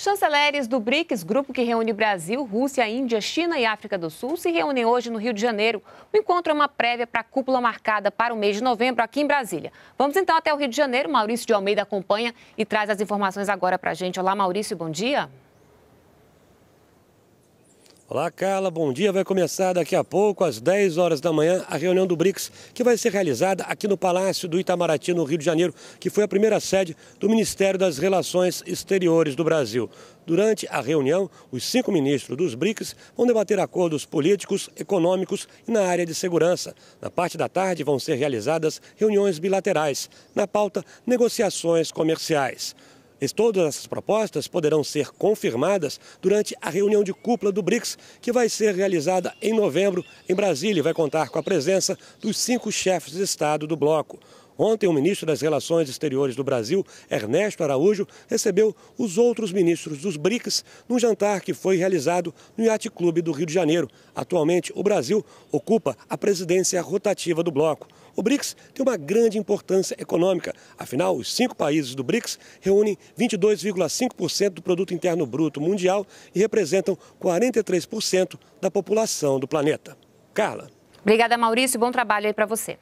Chanceleres do BRICS, grupo que reúne Brasil, Rússia, Índia, China e África do Sul, se reúnem hoje no Rio de Janeiro. O encontro é uma prévia para a cúpula marcada para o mês de novembro aqui em Brasília. Vamos então até o Rio de Janeiro. Maurício de Almeida acompanha e traz as informações agora para a gente. Olá, Maurício, bom dia. Olá, Carla. Bom dia. Vai começar daqui a pouco, às 10 horas da manhã, a reunião do BRICS, que vai ser realizada aqui no Palácio do Itamaraty, no Rio de Janeiro, que foi a primeira sede do Ministério das Relações Exteriores do Brasil. Durante a reunião, os cinco ministros dos BRICS vão debater acordos políticos, econômicos e na área de segurança. Na parte da tarde, vão ser realizadas reuniões bilaterais. Na pauta, negociações comerciais. Todas essas propostas poderão ser confirmadas durante a reunião de cúpula do BRICS, que vai ser realizada em novembro em Brasília e vai contar com a presença dos cinco chefes de Estado do bloco. Ontem, o ministro das Relações Exteriores do Brasil, Ernesto Araújo, recebeu os outros ministros dos BRICS num jantar que foi realizado no Yacht Clube do Rio de Janeiro. Atualmente, o Brasil ocupa a presidência rotativa do bloco. O BRICS tem uma grande importância econômica, afinal, os cinco países do BRICS reúnem 22,5% do produto interno bruto mundial e representam 43% da população do planeta. Carla. Obrigada, Maurício. Bom trabalho aí para você.